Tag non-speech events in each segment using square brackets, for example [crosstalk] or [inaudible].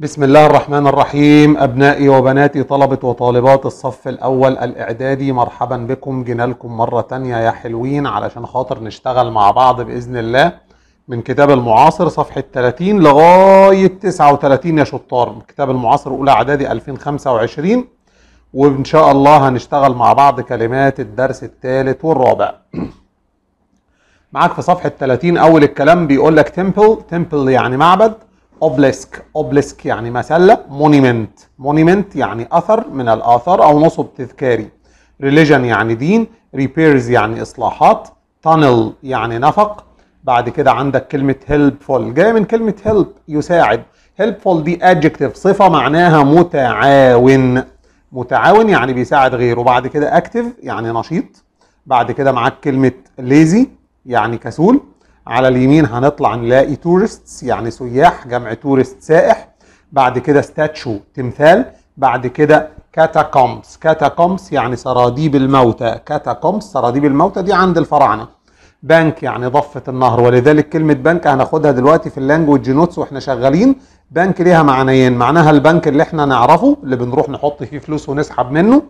بسم الله الرحمن الرحيم أبنائي وبناتي طلبة وطالبات الصف الأول الإعدادي مرحبا بكم جينا لكم مرة تانية يا حلوين علشان خاطر نشتغل مع بعض بإذن الله من كتاب المعاصر صفحة 30 لغاية 39 يا شطار كتاب المعاصر أولى إعدادي 2025 وإن شاء الله هنشتغل مع بعض كلمات الدرس الثالث والرابع [clears throat] معاك في صفحة 30 أول الكلام بيقول لك تمبل تمبل يعني معبد اوبليسك اوبليسك يعني مسله مونيمنت مونيمنت يعني اثر من الاثار او نصب تذكاري ريليجن يعني دين ريبيرز يعني اصلاحات تانل يعني نفق بعد كده عندك كلمه هيلبفول جايه من كلمه هيلب يساعد هيلبفول دي ادجكتيف صفه معناها متعاون متعاون يعني بيساعد غيره بعد كده اكتف يعني نشيط بعد كده معاك كلمه ليزي يعني كسول على اليمين هنطلع نلاقي تورستس يعني سياح جمع تورست سائح بعد كده ستاتشو تمثال بعد كده كاتاكومبس كاتاكومبس يعني سراديب الموتى كاتاكومبس سراديب الموتى دي عند الفراعنه بنك يعني ضفه النهر ولذلك كلمه بنك هناخدها دلوقتي في اللانجوج نوتس واحنا شغالين بنك ليها معنيين معناها البنك اللي احنا نعرفه اللي بنروح نحط فيه فلوس ونسحب منه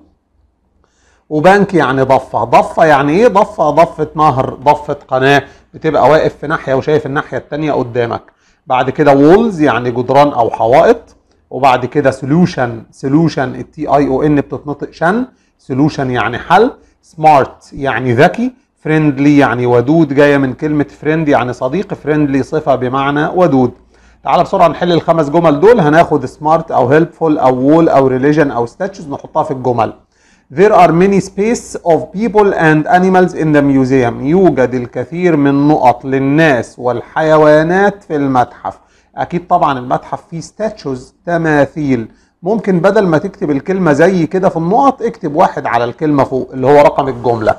وبنك يعني ضفه ضفه يعني ايه ضفه ضفه نهر ضفه قناه بتبقى واقف في ناحيه وشايف الناحيه الثانيه قدامك بعد كده وولز يعني جدران او حوائط وبعد كده سولوشن سولوشن التي اي او ان بتتنطق شن سولوشن يعني حل سمارت يعني ذكي فريندلي يعني ودود جايه من كلمه فريند يعني صديق فريندلي صفه بمعنى ودود تعالى بسرعه نحل الخمس جمل دول هناخد سمارت او هيلبفول او وول او ريليجن او ستاتشز نحطها في الجمل There are many spaces of people and animals in the museum. يوجد الكثير من نقط للناس والحيوانات في المتحف. أكيد طبعا المتحف فيه statues تماثيل. ممكن بدل ما تكتب الكلمة زي كده في النقط اكتب واحد على الكلمة فوق اللي هو رقم الجملة.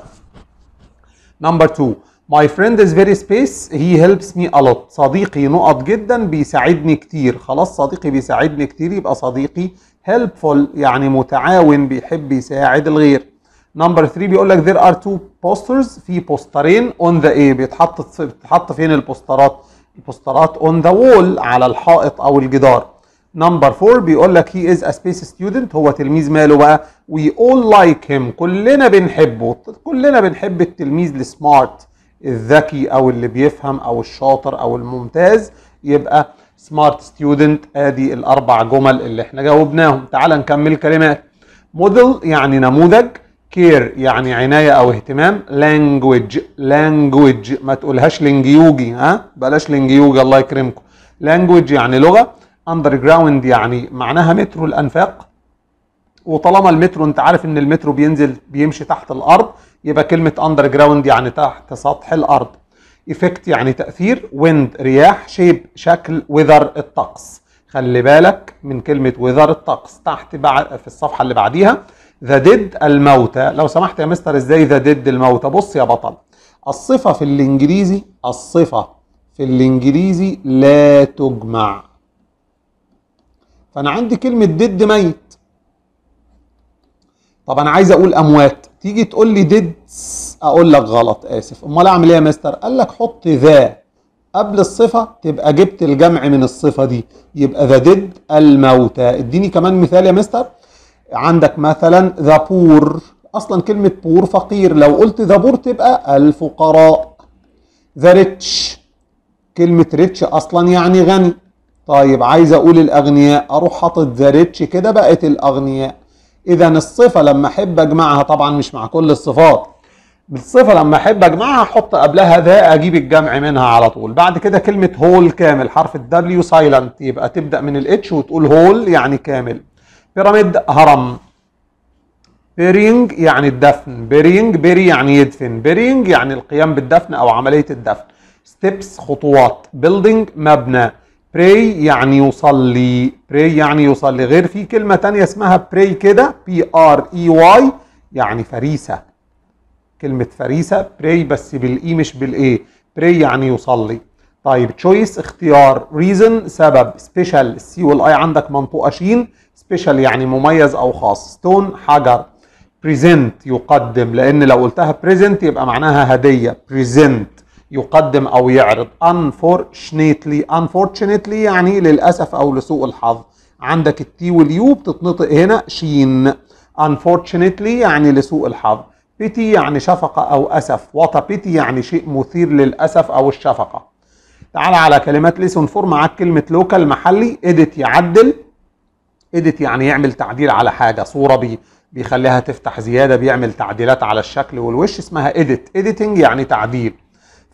Number two. My friend is very space he helps me a lot صديقي نقط جدا بيساعدني كتير خلاص صديقي بيساعدني كتير يبقى صديقي helpful يعني متعاون بيحب يساعد الغير نمبر 3 بيقول لك there are two posters في بوسترين on the ايه بيتحط بتتحط فين البوسترات البوسترات on the wall على الحائط او الجدار نمبر 4 بيقول لك he is a space student هو تلميذ ماله بقى we all like him كلنا بنحبه كلنا بنحب التلميذ السمارت الذكي او اللي بيفهم او الشاطر او الممتاز يبقى سمارت ستيودنت ادي الاربع جمل اللي احنا جاوبناهم تعال نكمل كلمات موديل يعني نموذج كير يعني عناية أو اهتمام لانجوج لانجوج ما تقولهاش لنجيوجي ها بلاش لنجيوجي الله يكرمكم لانجوج يعني لغة اندر جراوند يعني معناها مترو الأنفاق وطالما المترو انت عارف ان المترو بينزل بيمشي تحت الأرض يبقى كلمة اندر جراوند يعني تحت سطح الأرض ايفكت يعني تاثير ويند رياح شيب شكل وذر الطقس خلي بالك من كلمه وذر الطقس تحت بعد في الصفحه اللي بعديها ذا ديد الموتى لو سمحت يا مستر ازاي ذا ديد الموتى بص يا بطل الصفه في الانجليزي الصفه في الانجليزي لا تجمع فانا عندي كلمه ديد ميت طب انا عايز اقول اموات تيجي تقول لي ديدز اقول لك غلط اسف امال اعمل ايه يا مستر قال لك حط ذا قبل الصفة تبقى جبت الجمع من الصفة دي يبقى ذا ديد الموتى اديني كمان مثال يا مستر عندك مثلا ذا بور اصلا كلمة بور فقير لو قلت ذا بور تبقى الفقراء ذا ريتش كلمة ريتش اصلا يعني غني طيب عايز اقول الاغنياء اروح حاطط ذا ريتش كده بقت الاغنياء اذا الصفه لما احب اجمعها طبعا مش مع كل الصفات الصفه لما احب اجمعها احط قبلها ذا اجيب الجمع منها على طول بعد كده كلمه هول كامل حرف الدبليو سايلنت يبقى تبدا من الاتش وتقول هول يعني كامل بيراميد هرم بيرينج يعني الدفن بيرينج بيري يعني يدفن بيرينج يعني القيام بالدفن او عمليه الدفن ستيبس خطوات بيلدينج مبنى pray يعني يصلي pray يعني يصلي غير في كلمة تانية اسمها pray كده p r e y يعني فريسة كلمة فريسة pray بس بالاي مش بالاي pray يعني يصلي طيب choice اختيار reason سبب special السي والاي عندك منطوقة شين special يعني مميز او خاص stone حجر present يقدم لان لو قلتها present يبقى معناها هدية present يقدم أو يعرض unfortunately unfortunately يعني للأسف أو لسوء الحظ عندك التي واليو بتتنطق هنا شين unfortunately يعني لسوء الحظ بيتي يعني شفقة أو أسف وطا بيتي يعني شيء مثير للأسف أو الشفقة تعال على كلمات ليسون فور معاك كلمة لوكال محلي إدت يعدل إدت يعني يعمل تعديل على حاجة صورة بي بيخليها تفتح زيادة بيعمل تعديلات على الشكل والوش اسمها إدت editing يعني تعديل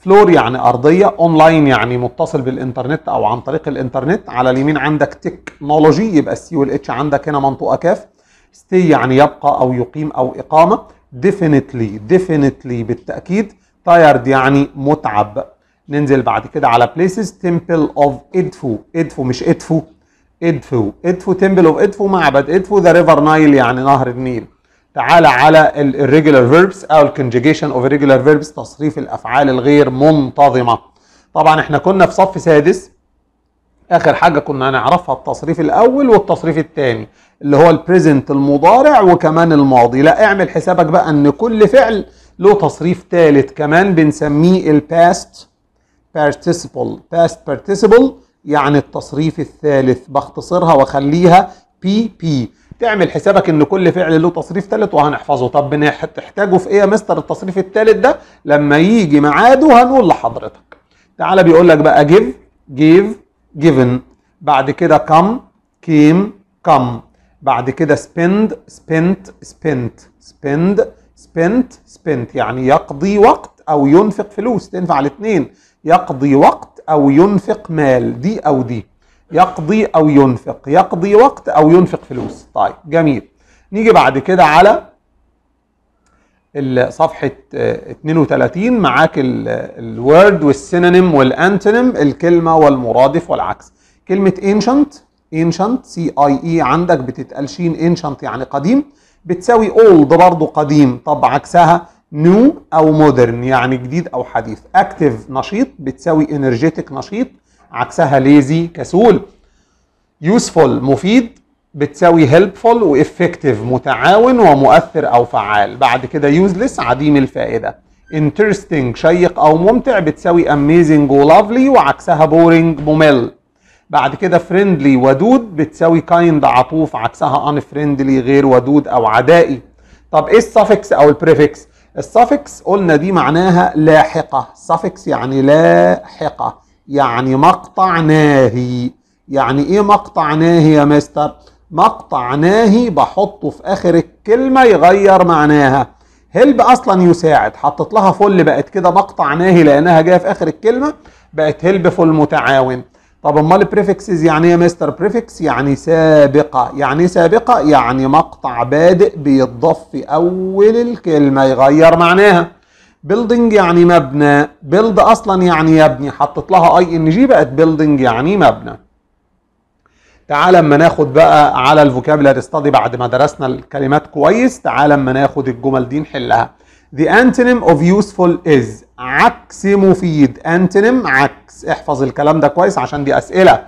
فلور يعني ارضيه اونلاين يعني متصل بالانترنت او عن طريق الانترنت على اليمين عندك تكنولوجي يبقى السي والاتش عندك هنا منطوقه كاف ستي يعني يبقى او يقيم او اقامه ديفينتلي ديفينتلي بالتاكيد تايرد يعني متعب ننزل بعد كده على بليسز تمبل اوف ادفو ادفو مش ادفو ادفو ادفو تمبل اوف ادفو معبد ادفو ذا ريفر نايل يعني نهر النيل تعالى على الريجولار فيربس او الكونجيجيشن اوف ريجولار فيربس تصريف الافعال الغير منتظمه طبعا احنا كنا في صف سادس اخر حاجه كنا هنعرفها التصريف الاول والتصريف الثاني اللي هو البريزنت المضارع وكمان الماضي لا اعمل حسابك بقى ان كل فعل له تصريف ثالث كمان بنسميه الباست participle past participle يعني التصريف الثالث بختصرها واخليها بي بي تعمل حسابك ان كل فعل له تصريف ثالث وهنحفظه طب تحتاجه في ايه يا مستر التصريف الثالث ده لما يجي ميعاده هنقول لحضرتك تعالى بيقول لك بقى جيف جيف جيفن بعد كده كم كيم كم بعد كده spend spent spent spend spent spent يعني يقضي وقت او ينفق فلوس تنفع الاثنين يقضي وقت او ينفق مال دي او دي يقضي أو ينفق يقضي وقت أو ينفق فلوس طيب جميل نيجي بعد كده على صفحة 32 آه، معاك الورد والسينونيم والانتونيم الكلمة والمرادف والعكس كلمة ancient ancient سي اي اي عندك بتتقال شين ancient يعني قديم بتساوي old برضه قديم طب عكسها new او modern يعني جديد او حديث active نشيط بتساوي energetic نشيط عكسها ليزي كسول يوسفول مفيد بتساوي هيلبفول وإفكتيف متعاون ومؤثر أو فعال بعد كده يوزلس عديم الفائدة interesting شيق أو ممتع بتساوي amazing ولافلي وعكسها boring ممل بعد كده friendly ودود بتساوي kind عطوف عكسها unfriendly غير ودود أو عدائي طب إيه السفكس أو البريفكس؟ السفكس قلنا دي معناها لاحقة السفكس يعني لاحقة يعني مقطع ناهي يعني ايه مقطع ناهي يا مستر مقطع ناهي بحطه في اخر الكلمه يغير معناها هلب اصلا يساعد حطيت لها فل بقت كده مقطع ناهي لانها جايه في اخر الكلمه بقت هلب فل متعاون طب امال بريفكسز يعني ايه يا مستر بريفكس يعني سابقه يعني ايه سابقه يعني مقطع بادئ بيتضاف في اول الكلمه يغير معناها بيلدينج يعني مبنى بيلد اصلا يعني يبني حطيت لها اي ان جي بقت بيلدينج يعني مبنى تعال اما ناخد بقى على الفوكابلري ستادي بعد ما درسنا الكلمات كويس تعال اما ناخد الجمل دي نحلها The antonym of useful is عكس مفيد antonym عكس احفظ الكلام ده كويس عشان دي اسئله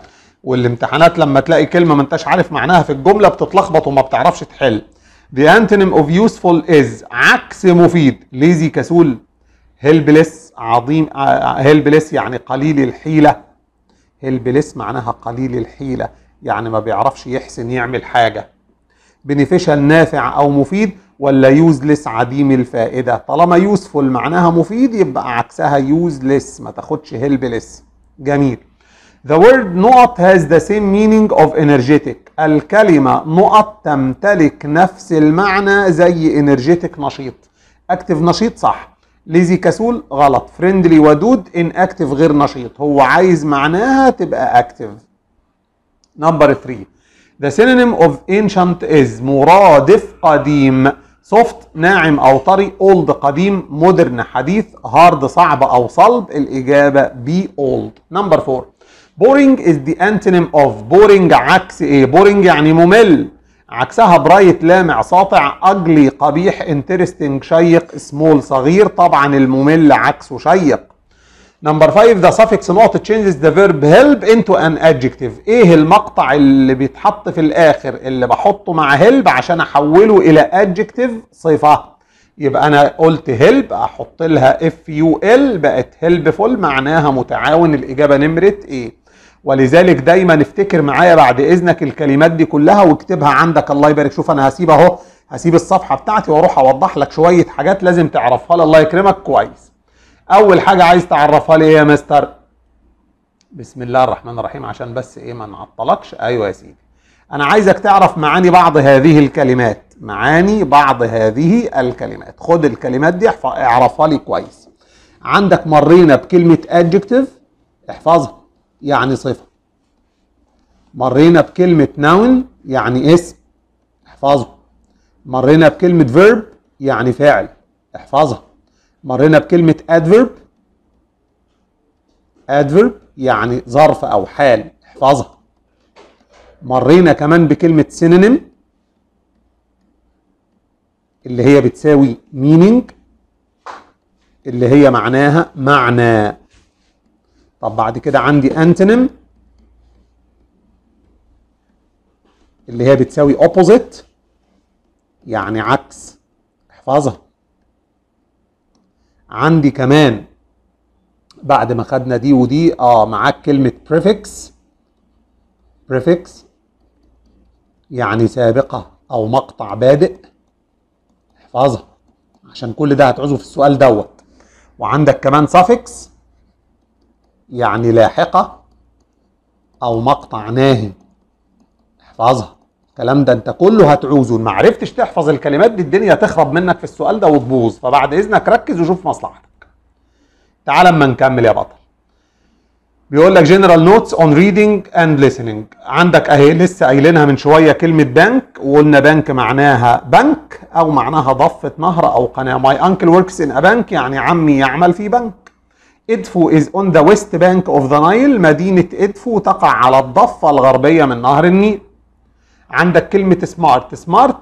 والامتحانات لما تلاقي كلمه ما انتش عارف معناها في الجمله بتتلخبط وما بتعرفش تحل The antonym of useful is عكس مفيد lazy كسول هيلبلس عظيم آه، آه، هيلبلس يعني قليل الحيله هيلبلس معناها قليل الحيله يعني ما بيعرفش يحسن يعمل حاجه بنفشل نافع او مفيد ولا يوزلس عديم الفائده طالما يوزفل معناها مفيد يبقى عكسها يوزلس ما تاخدش هيلبلس جميل The word نقط has the same meaning of energetic. الكلمة نقط تمتلك نفس المعنى زي energetic نشيط. أكتف نشيط صح. ليزي كسول غلط فريندلي ودود ان اكتف غير نشيط هو عايز معناها تبقى اكتف نمبر 3 The synonym of ancient is مرادف قديم soft ناعم أو طري اولد قديم مودرن حديث هارد صعب أو صلب الإجابة بي اولد نمبر 4 بورينج از ذا انتونيم اوف بورينج عكس إيه بورينج يعني ممل عكسها برايت لامع ساطع اجلي قبيح انترستنج شيق سمول صغير طبعا الممل عكسه شيق نمبر 5 ذا suffix نقطة changes the verb help into an adjective ايه المقطع اللي بيتحط في الاخر اللي بحطه مع help عشان احوله الى adjective صفة يبقى انا قلت help احط لها اف يو ال بقت helpful معناها متعاون الاجابة نمرة ايه ولذلك دايما افتكر معايا بعد اذنك الكلمات دي كلها واكتبها عندك الله يبارك شوف انا هسيب اهو هسيب الصفحه بتاعتي واروح اوضح لك شويه حاجات لازم تعرفها لي الله يكرمك كويس اول حاجه عايز تعرفها لي ايه يا مستر بسم الله الرحمن الرحيم عشان بس ايه ما نعطلكش ايوه يا سيدي انا عايزك تعرف معاني بعض هذه الكلمات معاني بعض هذه الكلمات خد الكلمات دي اعرفها لي كويس عندك مرينا بكلمه adjective احفظها يعني صفة مرينا بكلمة noun يعني اسم احفظه مرينا بكلمة verb يعني فاعل احفظها مرينا بكلمة adverb adverb يعني ظرف أو حال احفظها مرينا كمان بكلمة synonym اللي هي بتساوي meaning اللي هي معناها معنى طب بعد كده عندي انتنم اللي هي بتساوي اوبوزيت يعني عكس احفظها عندي كمان بعد ما خدنا دي ودي اه معاك كلمه prefix prefix يعني سابقه او مقطع بادئ احفظها عشان كل ده هتعوزه في السؤال دوت وعندك كمان suffix يعني لاحقة أو مقطع ناهي احفظها الكلام ده انت كله هتعوزه ما عرفتش تحفظ الكلمات دي الدنيا تخرب منك في السؤال ده وتبوظ فبعد اذنك ركز وشوف مصلحتك تعال اما نكمل يا بطل بيقول لك جنرال نوتس اون ريدنج اند listening عندك اهي لسه قايلينها من شويه كلمه بنك وقلنا بنك معناها بنك او معناها ضفه نهر او قناه ماي انكل وركس ان بنك يعني عمي يعمل في بنك إدفو إز أون ذا ويست بانك أوف ذا نايل مدينة إدفو تقع على الضفة الغربية من نهر النيل عندك كلمة سمارت سمارت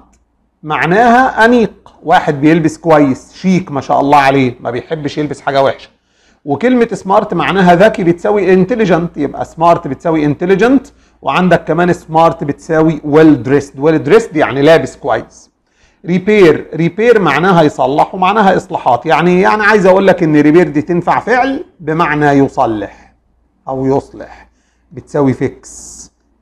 معناها أنيق واحد بيلبس كويس شيك ما شاء الله عليه ما بيحبش يلبس حاجة وحشة وكلمة سمارت معناها ذكي بتساوي انتليجنت يبقى سمارت بتساوي انتليجنت وعندك كمان سمارت بتساوي ويل دريسد ويل دريسد يعني لابس كويس ريبير ريبير معناها يصلح ومعناها اصلاحات يعني يعني عايز اقول لك ان ريبير دي تنفع فعل بمعنى يصلح او يصلح بتساوي فيكس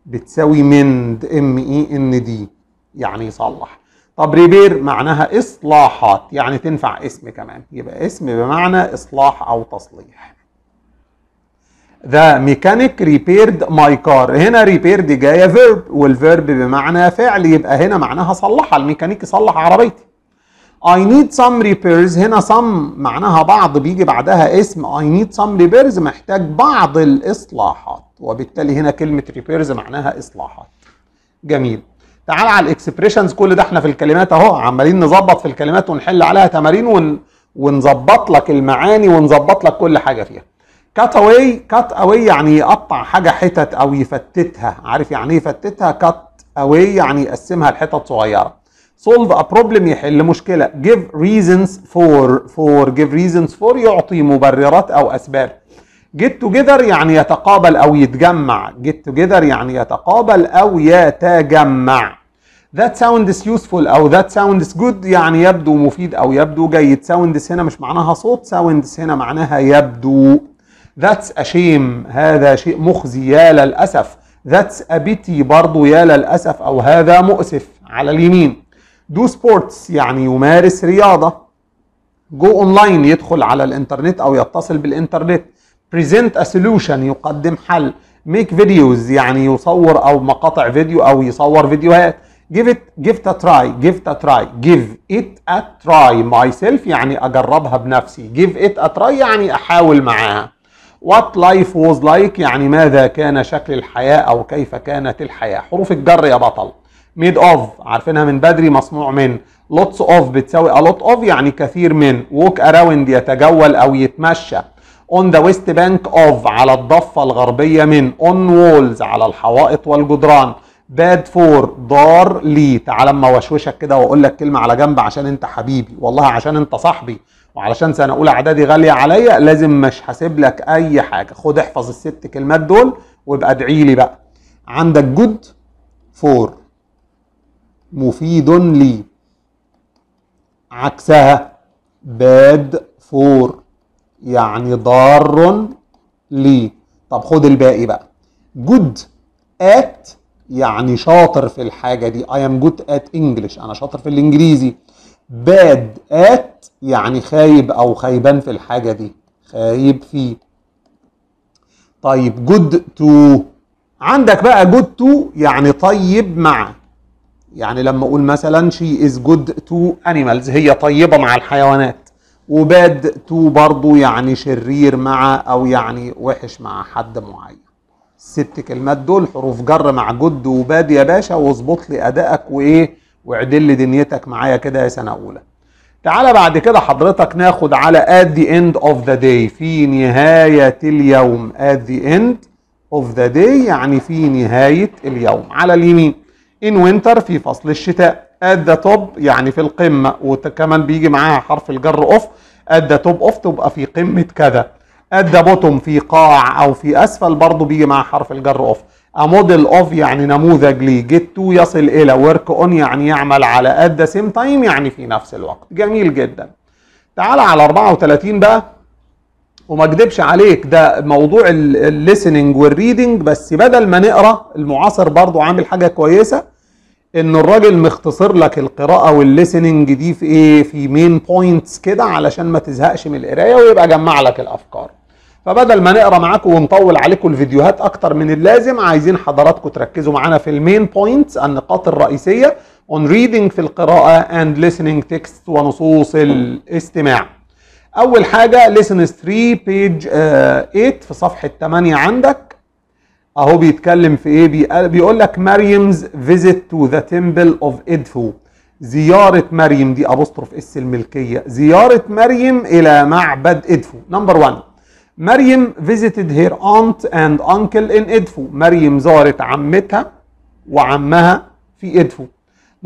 بتساوي مند ام اي ان دي يعني يصلح طب ريبير معناها اصلاحات يعني تنفع اسم كمان يبقى اسم بمعنى اصلاح او تصليح ذا ميكانيك ريبيرد ماي كار هنا ريبيرد جايه فيرب والفيرب بمعنى فعل يبقى هنا معناها صلحها الميكانيك صلح عربيتي I need some repairs هنا some معناها بعض بيجي بعدها اسم I need some repairs محتاج بعض الإصلاحات وبالتالي هنا كلمة repairs معناها إصلاحات جميل تعال على الاكسبريشنز كل ده احنا في الكلمات اهو عمالين نظبط في الكلمات ونحل عليها تمارين ون... ونظبط لك المعاني ونظبط لك كل حاجة فيها كات اواي كات اواي يعني يقطع حاجه حتت او يفتتها عارف يعني ايه يفتتها كات اواي يعني يقسمها لحتت صغيره سولف ا بروبلم يحل مشكله جيف ريزنز فور فور جيف ريزنز فور يعطي مبررات او اسباب جيت توجذر يعني يتقابل او يتجمع جيت توجذر يعني يتقابل او يتجمع that sounds useful او that sounds good يعني يبدو مفيد او يبدو جيد sounds هنا مش معناها صوت sounds هنا معناها يبدو That's a shame هذا شيء مخزي يا للأسف That's a pity برضو يا للأسف أو هذا مؤسف على اليمين Do sports يعني يمارس رياضة Go online يدخل على الإنترنت أو يتصل بالإنترنت Present a solution يقدم حل Make videos يعني يصور أو مقاطع فيديو أو يصور فيديوهات give it give it a try give it a try give it a try myself يعني اجربها بنفسي give it a try يعني احاول معاها وات لايف ووز لايك يعني ماذا كان شكل الحياة أو كيف كانت الحياة حروف الجر يا بطل ميد اوف عارفينها من بدري مصنوع من لوتس اوف بتساوي الوت اوف يعني كثير من ووك اراوند يتجول او يتمشى اون ذا ويست بانك اوف على الضفه الغربيه من اون وولز على الحوائط والجدران باد فور دار لي تعال اما وشوشك كده واقول لك كلمه على جنب عشان انت حبيبي والله عشان انت صاحبي وعلشان سنه اولى اعدادي غاليه عليا لازم مش هسيب لك اي حاجه خد احفظ الست كلمات دول وابقى ادعي لي بقى عندك جود فور مفيد لي عكسها باد فور يعني ضار لي طب خد الباقي بقى جود ات يعني شاطر في الحاجه دي I am good at English انا شاطر في الانجليزي باد ات يعني خايب او خايبان في الحاجه دي خايب فيه طيب جود تو عندك بقى جود تو يعني طيب مع يعني لما اقول مثلا شي از جود تو انيمالز هي طيبه مع الحيوانات وباد تو برضو يعني شرير مع او يعني وحش مع حد معين الست كلمات دول حروف جر مع جد وباد يا باشا واظبط لي ادائك وايه واعدل لي دنيتك معايا كده يا سنه اولى تعالى بعد كده حضرتك ناخد على at the end of the day في نهاية اليوم at the end of the day يعني في نهاية اليوم على اليمين in winter في فصل الشتاء at the top يعني في القمة وكمان بيجي معاها حرف الجر off at the top off تبقى في قمة كذا at the bottom في قاع أو في أسفل برضو بيجي معاها حرف الجر off A model of يعني نموذج ليه get to يصل إلى work on يعني يعمل على at the same time يعني في نفس الوقت جميل جدا تعال على 34 بقى وما اكدبش عليك ده موضوع الليسننج والريدنج بس بدل ما نقرا المعاصر برضه عامل حاجه كويسه ان الراجل مختصر لك القراءه والليسننج دي في ايه في مين بوينتس كده علشان ما تزهقش من القرايه ويبقى جمع لك الافكار فبدل ما نقرا معاكم ونطول عليكم الفيديوهات اكتر من اللازم عايزين حضراتكم تركزوا معانا في المين بوينتس النقاط الرئيسيه on reading في القراءه and listening text ونصوص الاستماع اول حاجه listen 3 بيج 8 في صفحه 8 عندك اهو بيتكلم في ايه آه، بيقول لك مريمز فيزيت تو ذا تمبل اوف ادفو زيارة مريم دي أبوستروف اس الملكية زيارة مريم إلى معبد إدفو نمبر 1 مريم visited her aunt and uncle in إدفو مريم زارت عمتها وعمها في إدفو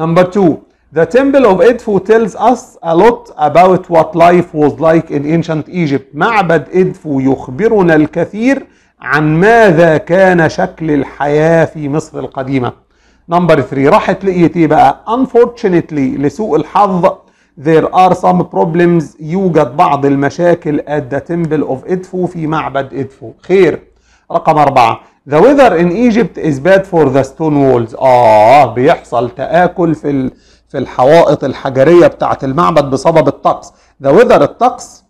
number two The temple of إدفو tells us a lot about what life was like in ancient Egypt. معبد إدفو يخبرنا الكثير عن ماذا كان شكل الحياة في مصر القديمة. نمبر 3 راحت لقيت ايه بقى؟ Unfortunately لسوء الحظ There are some problems يوجد بعض المشاكل at the temple of Edfu في معبد إدفو خير رقم أربعة The weather in Egypt is bad for the stone walls آه بيحصل تآكل في ال... في الحوائط الحجرية بتاعة المعبد بسبب الطقس The weather الطقس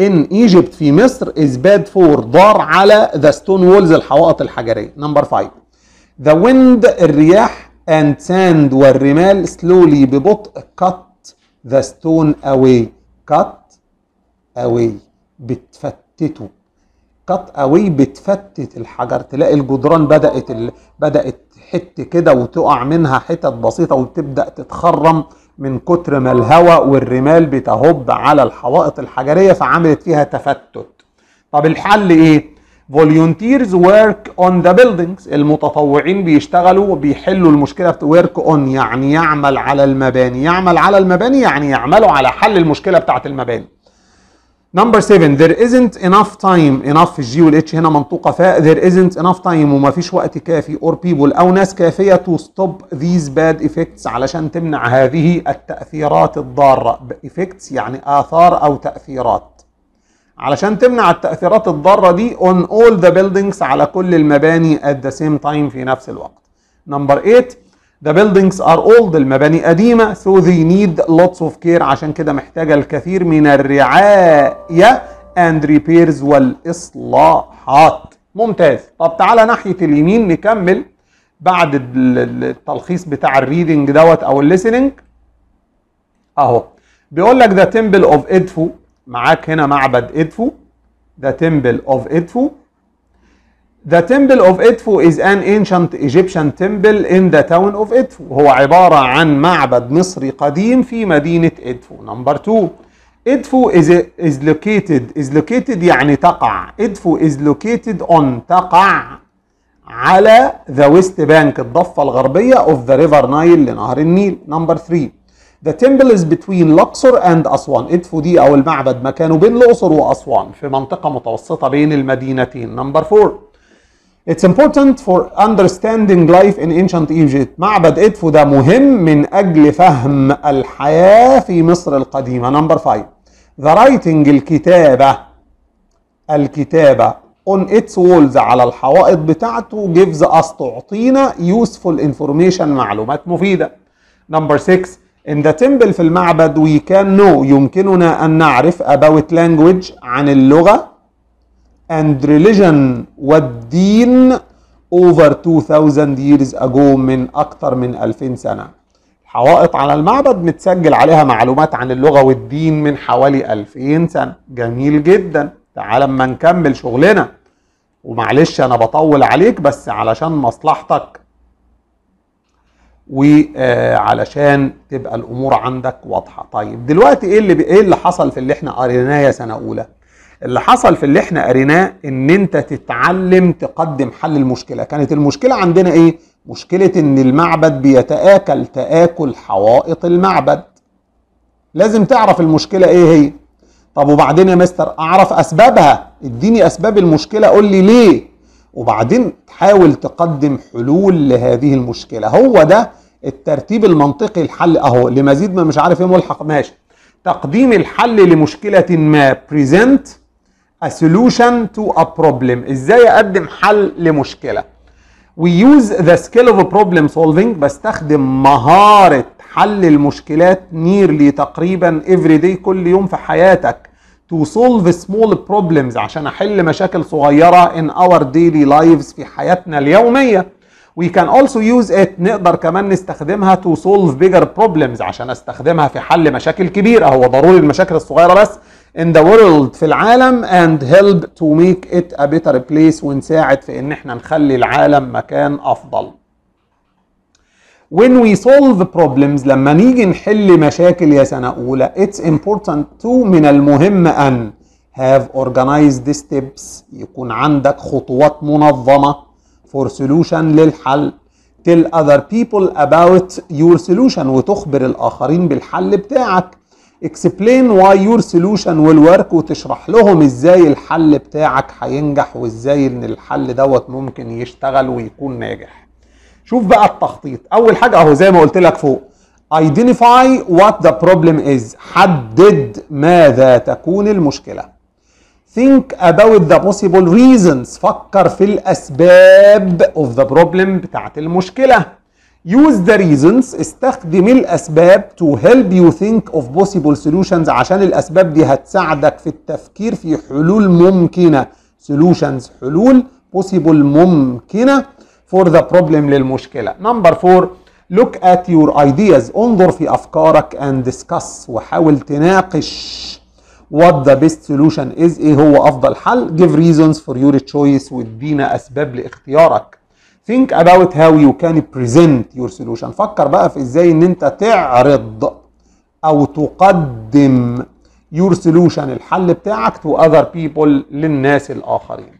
in Egypt في مصر is bad for ضار على the stone walls الحوائط الحجرية نمبر 5 The wind الرياح and sand والرمال slowly ببطء cut ذا ستون اواي كات اواي بتفتته كات اواي بتفتت الحجر تلاقي الجدران بدات ال... بدات حت كده وتقع منها حتت بسيطه وتبدا تتخرم من كتر ما الهواء والرمال بتهب على الحوائط الحجريه فعملت فيها تفتت طب الحل ايه volunteers work on the buildings المتطوعين بيشتغلوا وبيحلوا المشكلة work on يعني يعمل على المباني يعمل على المباني يعني يعملوا على حل المشكلة بتاعة المباني Number 7 there isn't enough time enough الجي والاتش هنا منطوقة فاء there isn't enough time وما فيش وقت كافي or people أو ناس كافية to stop these bad effects علشان تمنع هذه التأثيرات الضارة effects يعني آثار أو تأثيرات علشان تمنع التأثيرات الضارة دي on all the buildings على كل المباني at the same time في نفس الوقت. نمبر 8 the buildings are old المباني قديمة so they need lots of care عشان كده محتاجة الكثير من الرعاية and repairs والإصلاحات. ممتاز. طب تعالى ناحية اليمين نكمل بعد التلخيص بتاع الريدنج دوت أو الليسننج أهو. بيقول لك the temple of Edfu معاك هنا معبد ادفو The Temple of Edfu The Temple of Edfu is an ancient Egyptian temple in the town of Edfu هو عبارة عن معبد مصري قديم في مدينة إدفو Number 2 إدفو is, is located is located يعني تقع إدفو is located on تقع على the west bank الضفة الغربية of the river Nile لنهر النيل Number 3 The temple is between Luxor and اسوان ادفو دي أو المعبد مكانه بين الأقصر وأسوان في منطقة متوسطة بين المدينتين. Number four. It's important for understanding life in ancient Egypt. معبد ادفو ده مهم من أجل فهم الحياة في مصر القديمة. Number five. The writing الكتابة الكتابة on its walls على الحوائط بتاعته gives us تعطينا useful information معلومات مفيدة. Number 6 In the temple في المعبد we can know يمكننا أن نعرف about language عن اللغة and religion والدين over 2000 years ago من أكثر من 2000 سنة حوائط على المعبد متسجل عليها معلومات عن اللغة والدين من حوالي 2000 سنة جميل جدا تعال اما نكمل شغلنا ومعلش انا بطول عليك بس علشان مصلحتك وعلشان آه، تبقى الامور عندك واضحه طيب دلوقتي ايه اللي ايه اللي حصل في اللي احنا قريناه يا سنه اولى اللي حصل في اللي احنا قريناه ان انت تتعلم تقدم حل المشكله كانت المشكله عندنا ايه مشكله ان المعبد بيتاكل تاكل حوائط المعبد لازم تعرف المشكله ايه هي طب وبعدين يا مستر اعرف اسبابها اديني اسباب المشكله قول لي ليه وبعدين تحاول تقدم حلول لهذه المشكله هو ده الترتيب المنطقي الحل اهو لمزيد ما مش عارف ايه ملحق ماشي تقديم الحل لمشكله ما present a solution to a problem ازاي اقدم حل لمشكله we use the skill of problem solving بستخدم مهاره حل المشكلات نيرلي تقريبا every day كل يوم في حياتك to solve small problems عشان احل مشاكل صغيره in our daily lives في حياتنا اليوميه we can also use it نقدر كمان نستخدمها to solve bigger problems عشان استخدمها في حل مشاكل كبيره هو ضروري المشاكل الصغيره بس in the world في العالم and help to make it a better place ونساعد في ان احنا نخلي العالم مكان افضل when we solve problems لما نيجي نحل مشاكل يا سنة أولى it's important to من المهم أن have organized the steps يكون عندك خطوات منظمة for solution للحل tell other people about your solution وتخبر الآخرين بالحل بتاعك explain why your solution will work وتشرح لهم ازاي الحل بتاعك هينجح وازاي ان الحل دوت ممكن يشتغل ويكون ناجح شوف بقى التخطيط اول حاجه اهو زي ما قلت لك فوق identify what the problem is حدد ماذا تكون المشكله think about the possible reasons فكر في الاسباب of the problem بتاعه المشكله use the reasons استخدم الاسباب to help you think of possible solutions عشان الاسباب دي هتساعدك في التفكير في حلول ممكنه solutions حلول possible ممكنه for the problem للمشكلة number four look at your ideas انظر في أفكارك and discuss وحاول تناقش what the best solution is ايه هو افضل حل give reasons for your choice وادينا اسباب لاختيارك think about how you can present your solution فكر بقى في ازاي ان انت تعرض او تقدم your solution الحل بتاعك to other people للناس الاخرين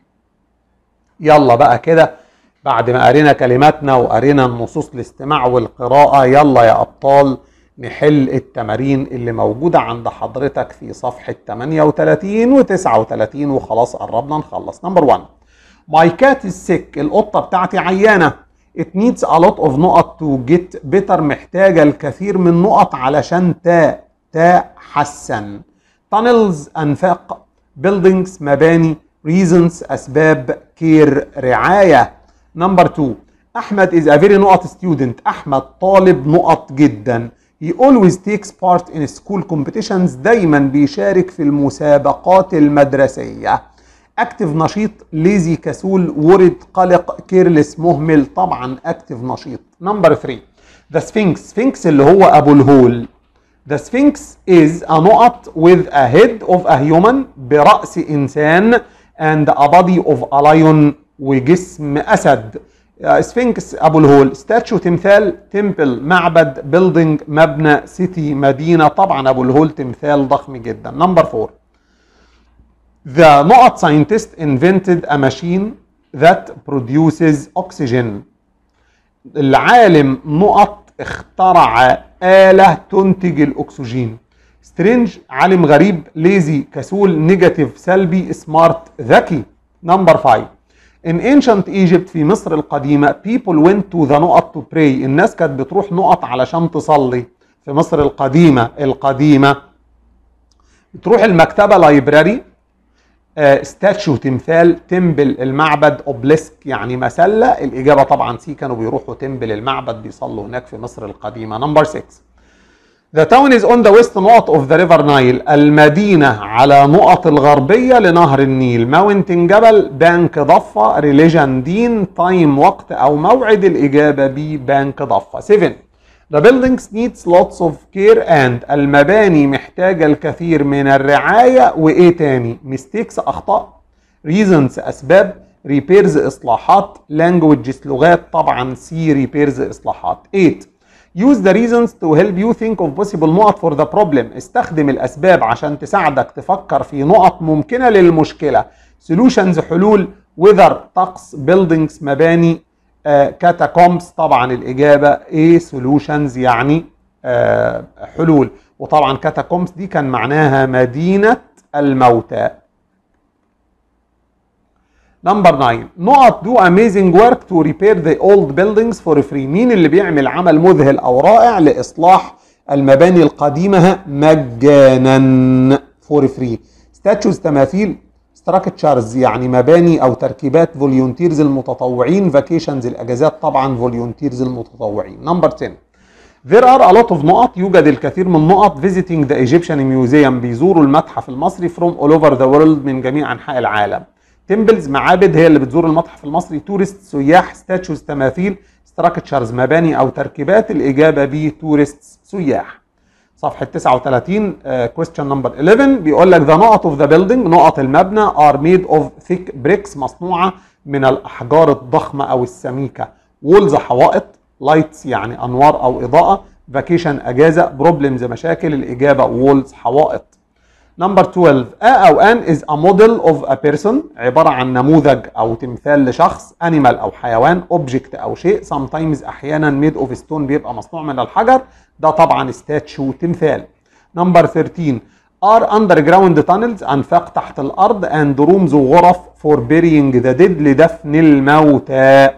يلا بقى كده بعد ما قرينا كلماتنا وقرينا النصوص الاستماع والقراءة يلا يا أبطال نحل التمارين اللي موجودة عند حضرتك في صفحة 38 و 39 وخلاص قربنا نخلص نمبر 1 My cat is sick القطة بتاعتي عيانة it needs a lot of نقط to get better محتاجة الكثير من نقط علشان تا حسن tunnels أنفاق buildings مباني reasons أسباب care رعاية نمبر 2 احمد is a very نقط student احمد طالب نقط جدا he always takes part in school competitions دايما بيشارك في المسابقات المدرسيه اكتف نشيط ليزي كسول ورد قلق كيرلس مهمل طبعا اكتف نشيط نمبر 3 ذا سفينكس سفينكس اللي هو ابو الهول ذا سفينكس از ا نقط وذ ا هيد اوف ا هيومن برأس إنسان and a body of a lion وجسم أسد اسفنكس آه، ابو الهول ستاتشو تمثال تمبل معبد بيلدينج مبنى سيتي مدينه طبعا ابو الهول تمثال ضخم جدا نمبر 4 The نقط scientist invented a machine that produces oxygen. العالم نقط اخترع آلة تنتج الأكسجين. سترينج عالم غريب ليزي كسول نيجاتيف سلبي سمارت ذكي. نمبر 5 In ancient Egypt في مصر القديمة people went to the نقط to pray الناس كانت بتروح نقط علشان تصلي في مصر القديمة القديمة بتروح المكتبة لايبراري آه، statue تمثال تمبل المعبد اوبليسك يعني مسله الاجابه طبعا سي كانوا بيروحوا تمبل المعبد بيصلوا هناك في مصر القديمه نمبر 6 The town is on the west نقط of the river Nile. المدينة على نقط الغربية لنهر النيل. Mountain جبل. bank ضفة. Religion دين. Time وقت أو موعد الإجابة ب bank ضفة. 7. The buildings needs lots of care and المباني محتاجة الكثير من الرعاية وإيه تاني؟ mistakes أخطاء reasons أسباب repairs إصلاحات languages لغات طبعا C repairs إصلاحات 8 Use the reasons to help you think of possible نقط for the problem. استخدم الأسباب عشان تساعدك تفكر في نقط ممكنة للمشكلة. Solutions حلول whether طقس buildings مباني uh, catacombs طبعا الإجابة إيه solutions يعني uh, حلول وطبعا catacombs دي كان معناها مدينة الموتى. نمبر 9 نقط دو اميزنج ورك تو ريبير ذا اولد بيلدينجز فور فري مين اللي بيعمل عمل مذهل او رائع لاصلاح المباني القديمه مجانا فور فري ستاتشوز تماثيل ستراكتشرز يعني مباني او تركيبات فوليونتيرز المتطوعين فاكيشنز الاجازات طبعا فوليونتيرز المتطوعين نمبر 10 There are a lot of نقط يوجد الكثير من نقط visiting the Egyptian museum بيزوروا المتحف المصري from all over the world من جميع انحاء العالم تمبلز معابد هي اللي بتزور المتحف المصري تورست سياح ستاتشوز تماثيل ستراكتشرز مباني او تركيبات الاجابه ب تورست سياح صفحه 39 كويستشن نمبر 11 بيقول لك ذا نقط اوف ذا بيلدينج نقط المبنى ار ميد اوف ثيك بريكس مصنوعه من الاحجار الضخمه او السميكه وولز حوائط لايتس يعني انوار او اضاءه فاكيشن اجازه بروبلمز مشاكل الاجابه وولز حوائط نمبر 12 A أو N is a model of a person عبارة عن نموذج أو تمثال لشخص animal أو حيوان object أو شيء sometimes أحيانا ميد اوف ستون بيبقى مصنوع من الحجر ده طبعا statue تمثال نمبر 13 are underground tunnels أنفاق تحت الأرض and rooms وغرف for burying the dead لدفن الموتى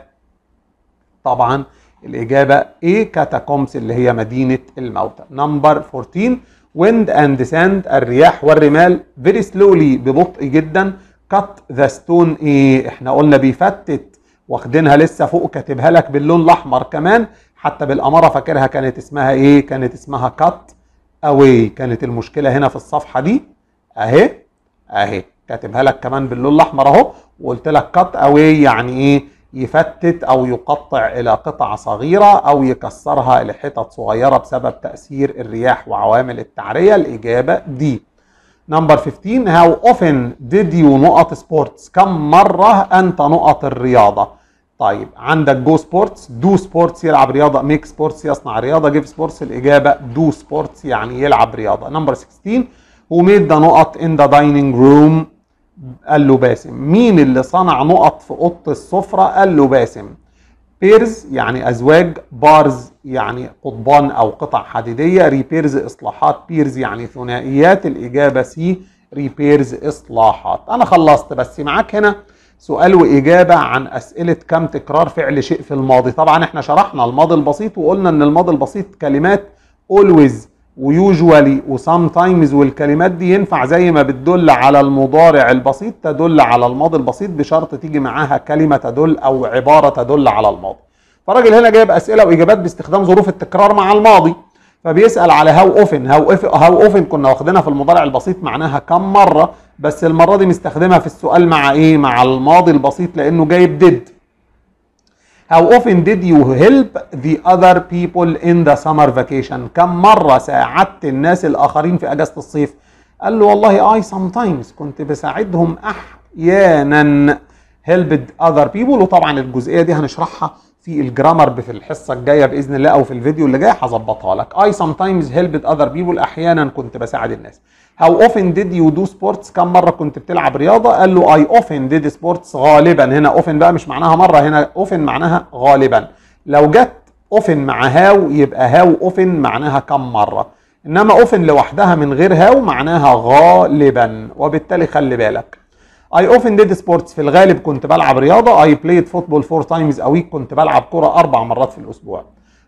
طبعا الإجابة ايه catacombs اللي هي مدينة الموتى نمبر 14 wind and sand الرياح والرمال very slowly ببطء جدا cut the stone ايه احنا قلنا بيفتت واخدينها لسه فوق كاتبها لك باللون الاحمر كمان حتى بالاماره فاكرها كانت اسمها ايه كانت اسمها cut away كانت المشكله هنا في الصفحه دي اهي اهي كاتبها لك كمان باللون الاحمر اهو وقلت لك cut away يعني ايه يفتت او يقطع الى قطع صغيره او يكسرها لحتت صغيره بسبب تاثير الرياح وعوامل التعريه الاجابه دي نمبر 15 هاو اوفن ديد يو نقط سبورتس كم مره انت نقط الرياضه طيب عندك جو سبورتس دو سبورتس يلعب رياضه ميك سبورتس يصنع رياضه جيف سبورتس الاجابه دو سبورتس يعني يلعب رياضه نمبر 16 وميد ذا نقط ان ذا دايننج روم قال له باسم مين اللي صنع نقط في اوضه السفره قال له باسم بيرز يعني ازواج بارز يعني قضبان او قطع حديديه ريبيرز اصلاحات بيرز يعني ثنائيات الاجابه سي ريبيرز اصلاحات انا خلصت بس معاك هنا سؤال واجابه عن اسئله كم تكرار فعل شيء في الماضي طبعا احنا شرحنا الماضي البسيط وقلنا ان الماضي البسيط كلمات always ويوجوالي وسام تايمز والكلمات دي ينفع زي ما بتدل على المضارع البسيط تدل على الماضي البسيط بشرط تيجي معاها كلمه تدل او عباره تدل على الماضي. فالراجل هنا جايب اسئله واجابات باستخدام ظروف التكرار مع الماضي فبيسال على هاو اوفن هاو هاو اوفن كنا واخدينها في المضارع البسيط معناها كم مره بس المره دي مستخدمها في السؤال مع ايه؟ مع الماضي البسيط لانه جايب ديد How often did you help the other people in the summer vacation? كم مرة ساعدت الناس الآخرين في أجازة الصيف؟ قال له والله I sometimes كنت بساعدهم أحيانا helped other people وطبعا الجزئية دي هنشرحها في الجرامر في الحصه الجايه باذن الله او في الفيديو اللي جاي هظبطها لك اي sometimes helped اذر بيبول احيانا كنت بساعد الناس هاو اوفن ديد يو دو سبورتس كم مره كنت بتلعب رياضه قال له اي اوفن ديد سبورتس غالبا هنا اوفن بقى مش معناها مره هنا اوفن معناها غالبا لو جت اوفن مع هاو يبقى هاو اوفن معناها كم مره انما اوفن لوحدها من غير هاو معناها غالبا وبالتالي خلي بالك I often did sports في الغالب كنت بلعب رياضة I played football four times a week كنت بلعب كرة أربع مرات في الأسبوع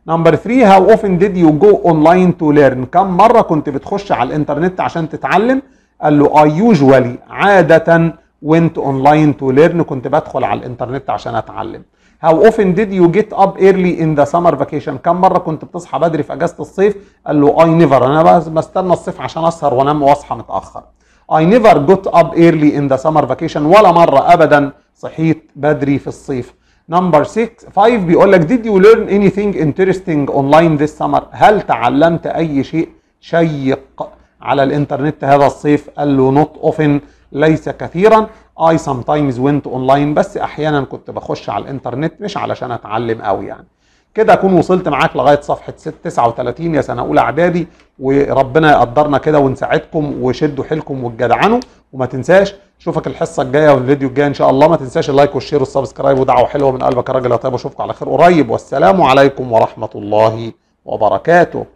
نمبر 3 how often did you go online to learn كم مرة كنت بتخش على الإنترنت عشان تتعلم قال له I usually عادة went online to learn كنت بدخل على الإنترنت عشان أتعلم how often did you get up early in the summer vacation كم مرة كنت بتصحى بدري في أجازة الصيف قال له I never أنا بستنى الصيف عشان أسهر وأنام وأصحى متأخر I never got up early in the summer vacation ولا مرة أبدا صحيت بدري في الصيف نمبر 6 5 بيقول لك did you learn anything interesting online this summer هل تعلمت أي شيء شيق على الانترنت هذا الصيف قال له not often ليس كثيرا I sometimes went online بس أحيانا كنت بخش على الانترنت مش علشان أتعلم أوي يعني كده اكون وصلت معاك لغايه صفحه 39 يا سنه اولى اعدادي وربنا يقدرنا كده ونساعدكم وشدوا حيلكم وتجدعنوا وما تنساش اشوفك الحصه الجايه والفيديو الجاي ان شاء الله ما تنساش اللايك والشير والسبسكرايب ودعوه حلوه من قلبك يا راجل يا طيب اشوفكم على خير قريب والسلام عليكم ورحمه الله وبركاته